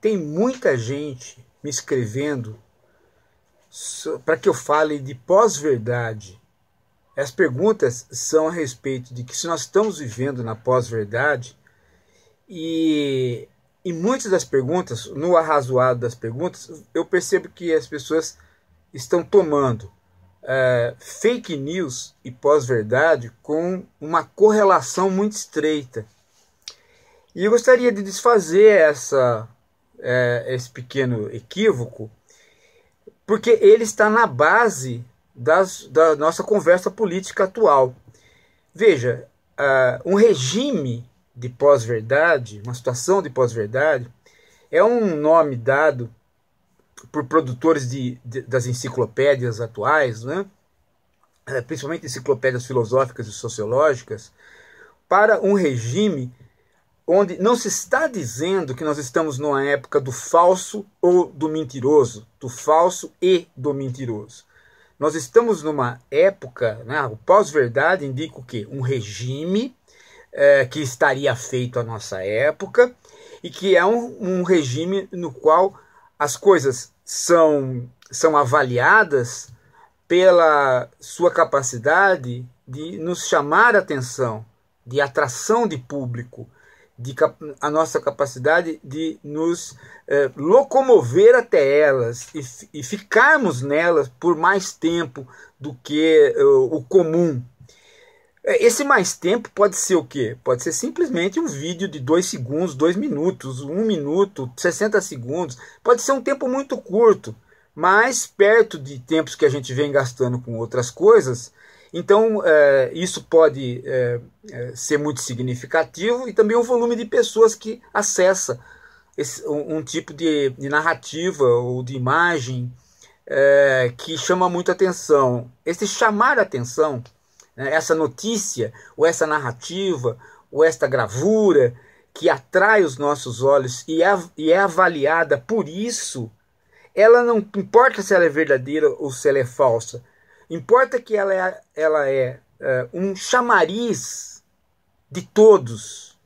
Tem muita gente me escrevendo para que eu fale de pós-verdade. As perguntas são a respeito de que se nós estamos vivendo na pós-verdade e e muitas das perguntas, no arrazoado das perguntas, eu percebo que as pessoas estão tomando é, fake news e pós-verdade com uma correlação muito estreita. E eu gostaria de desfazer essa é, esse pequeno equívoco, porque ele está na base das, da nossa conversa política atual. Veja, uh, um regime de pós-verdade, uma situação de pós-verdade, é um nome dado por produtores de, de, das enciclopédias atuais, né? É, principalmente enciclopédias filosóficas e sociológicas, para um regime onde não se está dizendo que nós estamos numa época do falso ou do mentiroso, do falso e do mentiroso. Nós estamos numa época, né, o pós-verdade indica o quê? Um regime é, que estaria feito à nossa época e que é um, um regime no qual as coisas são, são avaliadas pela sua capacidade de nos chamar a atenção, de atração de público, de a nossa capacidade de nos eh, locomover até elas e, e, ficarmos nelas por mais tempo do que uh, o comum. É, esse mais tempo pode ser o quê? Pode ser simplesmente um vídeo de dois segundos, dois minutos, um minuto, 60 segundos. Pode ser um tempo muito curto, mas perto de tempos que a gente vem gastando com outras coisas, então, é, isso pode é, é, ser muito significativo e também o volume de pessoas que acessa esse, um, um, tipo de, de, narrativa ou de imagem é, que chama muito atenção. Esse chamar a atenção, né, essa notícia, ou essa narrativa, ou esta gravura que atrai os nossos olhos e é, e é avaliada por isso, ela não importa se ela é verdadeira ou se ela é falsa, Importa que ela é, ela é, é um chamariz de todos,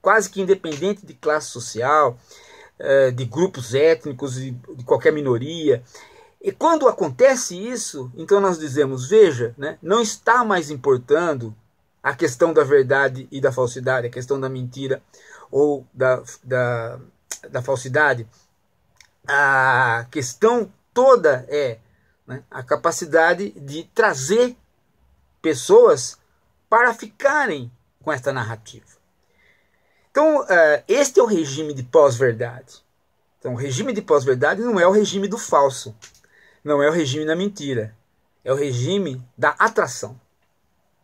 quase que independente de classe social, é, de grupos étnicos, de, de qualquer minoria. E quando acontece isso, então nós dizemos: veja, né, não está mais importando a questão da verdade e da falsidade, a questão da mentira ou da, da, da falsidade. A questão toda é né? a capacidade de trazer pessoas para ficarem com esta narrativa. Então, uh, este é o regime de pós-verdade. Então, o regime de pós-verdade não é o regime do falso, não é o regime da mentira, é o regime da atração.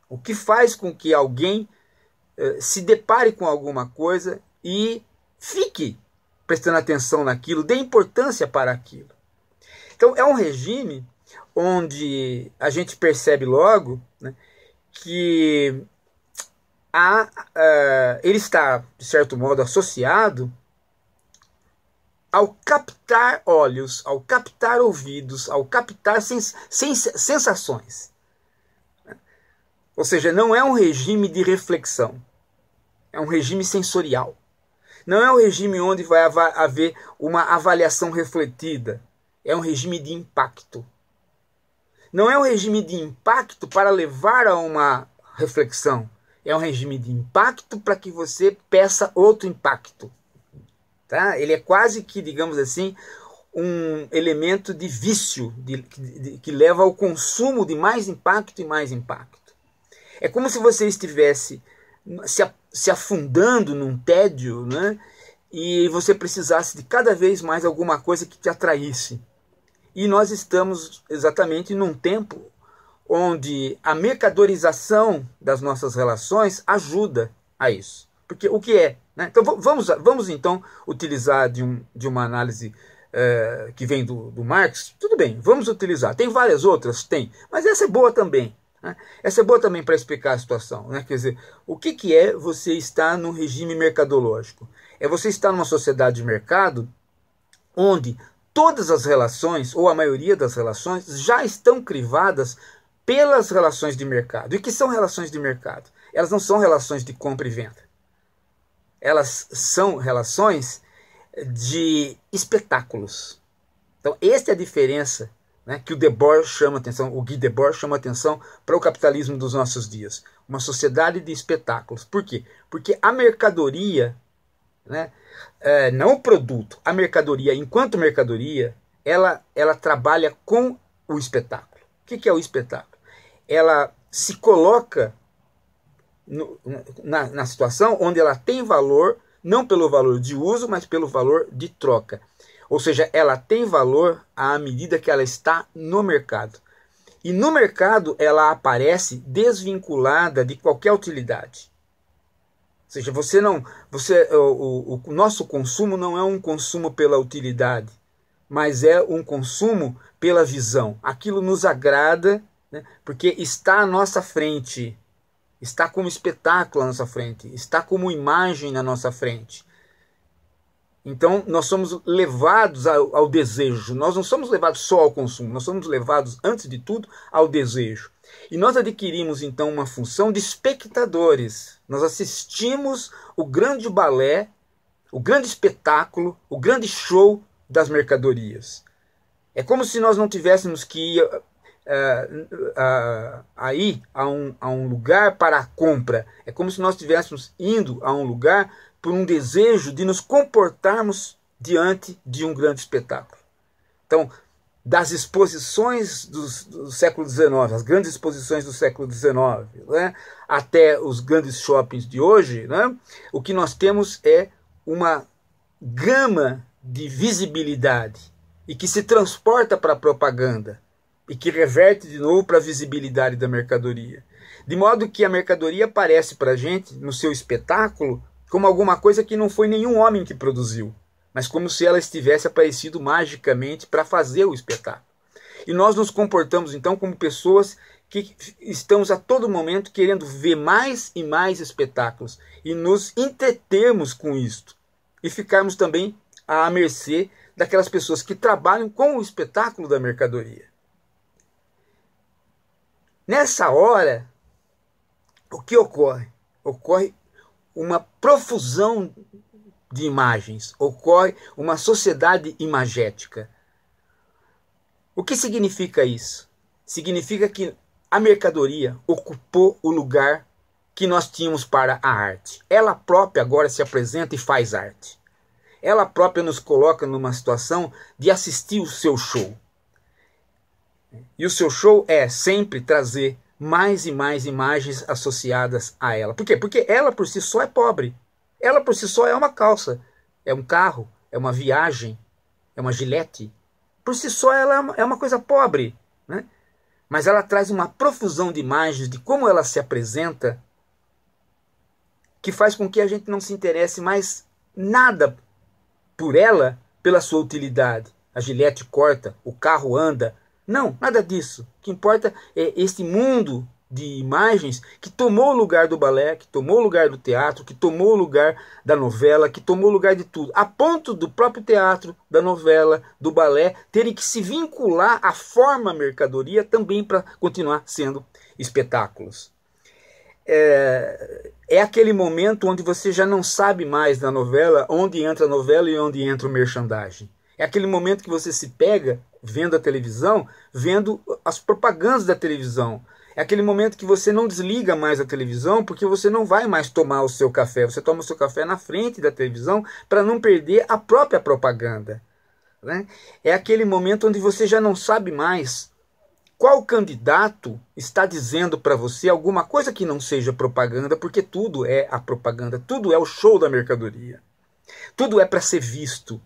O que faz com que alguém é, se depare com alguma coisa e fique prestando atenção naquilo, dê importância para aquilo. Então é um regime onde a gente percebe logo né, que uh, ele está, de certo modo, associado ao captar olhos, ao captar ouvidos, ao captar sens sens sensações. Né. Ou seja, não é um regime de reflexão, é um regime sensorial. Não é um regime onde vai haver uma avaliação refletida, é um regime de impacto. Não é um regime de impacto para levar a uma reflexão. É um regime de impacto para que você peça outro impacto. Tá? Ele é quase que, digamos assim, um elemento de vício de, de, que leva ao consumo de mais impacto e mais impacto. É como se você estivesse se, se afundando num tédio né? e você precisasse de cada vez mais alguma coisa que te atraísse. E nós estamos exatamente num tempo onde a mercadorização das nossas relações ajuda a isso. Porque o que é? Né? Então vamos, vamos então utilizar de, um, de uma análise é, que vem do, do Marx. Tudo bem, vamos utilizar. Tem várias outras? Tem. Mas essa é boa também. Né? Essa é boa também para explicar a situação. Né? Quer dizer, o que, que é você estar num regime mercadológico? É você estar numa sociedade de mercado onde todas as relações, ou a maioria das relações, já estão crivadas pelas relações de mercado. E que são relações de mercado? Elas não são relações de compra e venda. Elas são relações de espetáculos. Então, esta é a diferença né, que o Debord chama atenção, o Guy Debord chama atenção para o capitalismo dos nossos dias. Uma sociedade de espetáculos. Por quê? Porque a mercadoria né? É, não o produto, a mercadoria, enquanto mercadoria, ela, ela trabalha com o espetáculo. O que, que é o espetáculo? Ela se coloca no, na, na situação onde ela tem valor, não pelo valor de uso, mas pelo valor de troca. Ou seja, ela tem valor à medida que ela está no mercado. E no mercado ela aparece desvinculada de qualquer utilidade seja, você não, você, o, o, o nosso consumo não é um consumo pela utilidade, mas é um consumo pela visão. Aquilo nos agrada, né, porque está à nossa frente, está como espetáculo à nossa frente, está como imagem na nossa frente. Então, nós somos levados ao, ao, desejo, nós não somos levados só ao consumo, nós somos levados, antes de tudo, ao desejo. E nós adquirimos, então, uma função de espectadores. Nós assistimos o grande balé, o grande espetáculo, o grande show das mercadorias. É como se nós não tivéssemos que ir uh, a um, a um lugar para a compra. É como se nós estivéssemos indo a um lugar por um desejo de nos comportarmos diante de um grande espetáculo. Então, das exposições dos, do século XIX, as grandes exposições do século XIX, né, até os grandes shoppings de hoje, né, o que nós temos é uma gama de visibilidade e que se transporta para a propaganda e que reverte de novo para a visibilidade da mercadoria. De modo que a mercadoria aparece para a gente, no seu espetáculo, como alguma coisa que não foi nenhum homem que produziu, mas como se ela estivesse aparecido magicamente para fazer o espetáculo. E nós nos comportamos então como pessoas que estamos a todo momento querendo ver mais e mais espetáculos e nos entretermos com isto e ficarmos também à mercê daquelas pessoas que trabalham com o espetáculo da mercadoria. Nessa hora, o que ocorre? Ocorre uma profusão de imagens, ocorre uma sociedade imagética. O que significa isso? Significa que a mercadoria ocupou o lugar que nós tínhamos para a arte. Ela própria agora se apresenta e faz arte. Ela própria nos coloca numa situação de assistir o seu show. E o seu show é sempre trazer mais e mais imagens associadas a ela. Por quê? Porque ela por si só é pobre. Ela por si só é uma calça, é um carro, é uma viagem, é uma gilete. Por si só ela é, é uma coisa pobre, né? Mas ela traz uma profusão de imagens de como ela se apresenta que faz com que a gente não se interesse mais nada por ela pela sua utilidade. A gilete corta, o carro anda, não, nada disso. O que importa é este mundo de imagens que tomou o lugar do balé, que tomou o lugar do teatro, que tomou o lugar da novela, que tomou o lugar de tudo, a ponto do próprio teatro, da novela, do balé terem que se vincular à forma mercadoria também para continuar sendo espetáculos. É, é, aquele momento onde você já não sabe mais da novela onde entra a novela e onde entra o merchandising. É aquele momento que você se pega vendo a televisão, vendo as propagandas da televisão. É aquele momento que você não desliga mais a televisão, porque você não vai mais tomar o seu café. Você toma o seu café na frente da televisão para não perder a própria propaganda. Né? É aquele momento onde você já não sabe mais qual candidato está dizendo para você alguma coisa que não seja propaganda, porque tudo é a propaganda, tudo é o show da mercadoria. Tudo é para ser visto,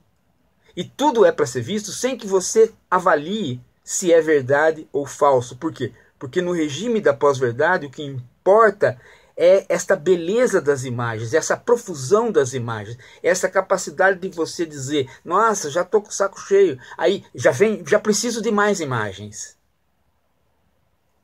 e tudo é para ser visto sem que você avalie se é verdade ou falso. Por quê? Porque no regime da pós-verdade, o que importa é esta beleza das imagens, essa profusão das imagens, essa capacidade de você dizer: "Nossa, já estou com o saco cheio". Aí já vem, já preciso de mais imagens.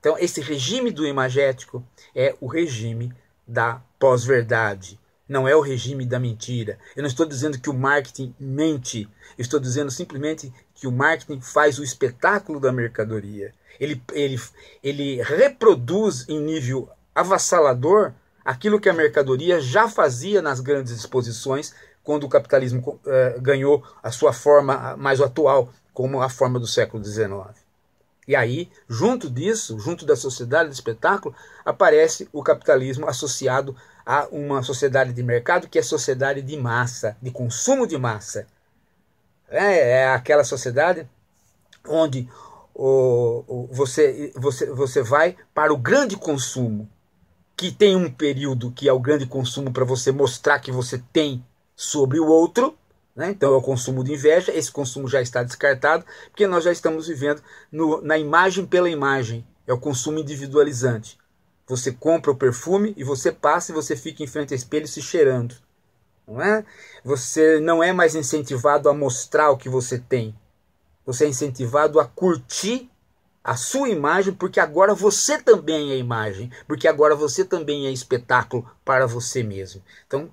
Então, esse regime do imagético é o regime da pós-verdade não é o regime da mentira. Eu não estou dizendo que o marketing mente, eu estou dizendo simplesmente que o marketing faz o espetáculo da mercadoria. Ele, ele, ele reproduz em nível avassalador aquilo que a mercadoria já fazia nas grandes exposições quando o capitalismo eh, ganhou a sua forma mais atual, como a forma do século XIX. E aí, junto disso, junto da sociedade do espetáculo, aparece o capitalismo associado a uma sociedade de mercado que é sociedade de massa, de consumo de massa. É, é, aquela sociedade onde o, o, você, você, você vai para o grande consumo, que tem um período que é o grande consumo para você mostrar que você tem sobre o outro, né? Então é o consumo de inveja, esse consumo já está descartado, porque nós já estamos vivendo no, na imagem pela imagem, é o consumo individualizante. Você compra o perfume e você passa e você fica em frente ao espelho se cheirando. Não é? Você não é mais incentivado a mostrar o que você tem. Você é incentivado a curtir a sua imagem, porque agora você também é imagem, porque agora você também é espetáculo para você mesmo. Então,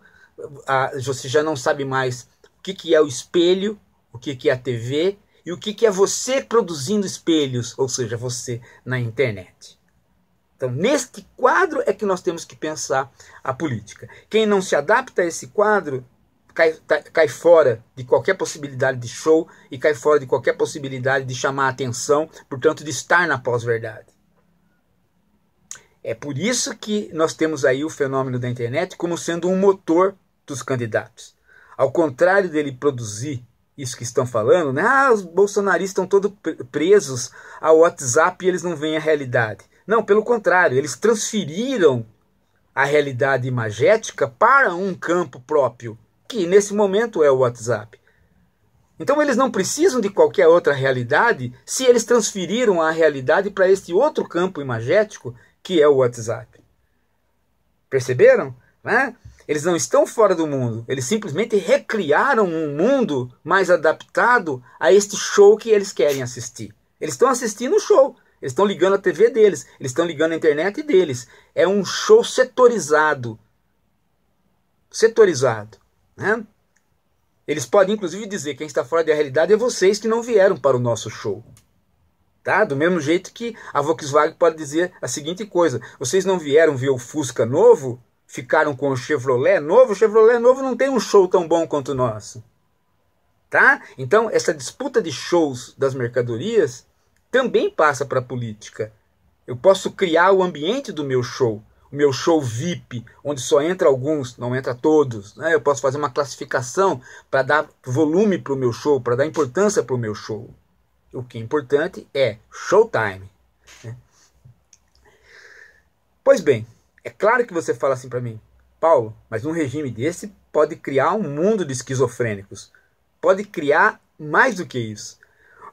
a, você já não sabe mais o que, que é o espelho, o que, que é a TV e o que, que é você produzindo espelhos, ou seja, você na internet. Então, neste quadro é que nós temos que pensar a política. Quem não se adapta a esse quadro cai, tá, cai fora de qualquer possibilidade de show e cai fora de qualquer possibilidade de chamar atenção, portanto, de estar na pós-verdade. É por isso que nós temos aí o fenômeno da internet como sendo um motor dos candidatos. Ao contrário dele produzir isso que estão falando, né? Ah, os bolsonaristas estão todos presos ao WhatsApp e eles não veem a realidade. Não, pelo contrário, eles transferiram a realidade imagética para um campo próprio, que nesse momento é o WhatsApp. Então eles não precisam de qualquer outra realidade se eles transferiram a realidade para este outro campo imagético que é o WhatsApp. Perceberam? Né? Eles não estão fora do mundo, eles simplesmente recriaram um mundo mais adaptado a este show que eles querem assistir. Eles estão assistindo o show, eles estão ligando a TV deles, eles estão ligando a internet deles. É um show setorizado. Setorizado. Né? Eles podem inclusive dizer que quem está fora da realidade é vocês que não vieram para o nosso show. Tá? Do mesmo jeito que a Volkswagen pode dizer a seguinte coisa: vocês não vieram ver o Fusca novo? ficaram com o Chevrolet novo, o Chevrolet novo não tem um show tão bom quanto o nosso. Tá? Então, essa disputa de shows das mercadorias também passa para a política. Eu posso criar o ambiente do meu show, o meu show VIP, onde só entra alguns, não entra todos. Né? Eu posso fazer uma classificação para dar volume para o meu show, para dar importância para o meu show. O que é importante é showtime. Né? Pois bem, é claro que você fala assim para mim, Paulo, mas um regime desse pode criar um mundo de esquizofrênicos. Pode criar mais do que isso.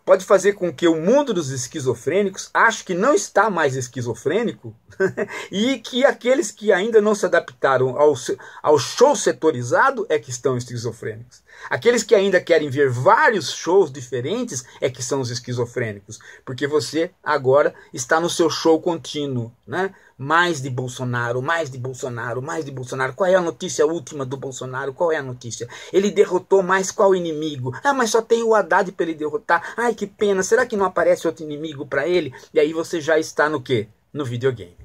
Pode fazer com que o mundo dos esquizofrênicos ache que não está mais esquizofrênico e que aqueles que ainda não se adaptaram ao, ao show setorizado é que estão esquizofrênicos. Aqueles que ainda querem ver vários shows diferentes é que são os esquizofrênicos, porque você agora está no seu show contínuo, né? Mais de Bolsonaro, mais de Bolsonaro, mais de Bolsonaro. Qual é a notícia última do Bolsonaro? Qual é a notícia? Ele derrotou mais qual inimigo? Ah, mas só tem o Haddad para ele derrotar. Ai, que pena. Será que não aparece outro inimigo para ele? E aí você já está no quê? No videogame.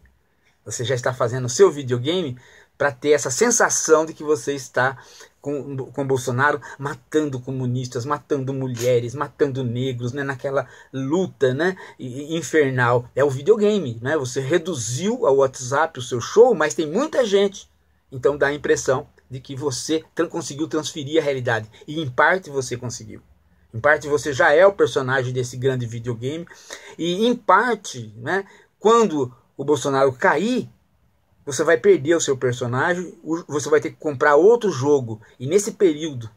Você já está fazendo o seu videogame para ter essa sensação de que você está com, com Bolsonaro, matando comunistas, matando mulheres, matando negros, né? naquela luta né? infernal. É o videogame, né? você reduziu ao WhatsApp o seu show, mas tem muita gente. Então dá a impressão de que você conseguiu transferir a realidade. E em parte você conseguiu. Em parte você já é o personagem desse grande videogame. E em parte, né, quando o Bolsonaro cair, você vai perder o seu personagem, você vai ter que comprar outro jogo. E nesse período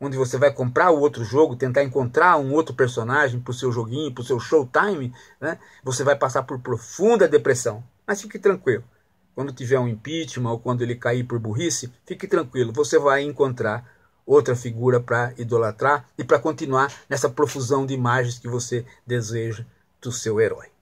onde você vai comprar o outro jogo, tentar encontrar um outro personagem para o seu joguinho, para o seu showtime, né? você vai passar por profunda depressão. Mas fique tranquilo. Quando tiver um impeachment ou quando ele cair por burrice, fique tranquilo, você vai encontrar outra figura para idolatrar e para continuar nessa profusão de imagens que você deseja do seu herói.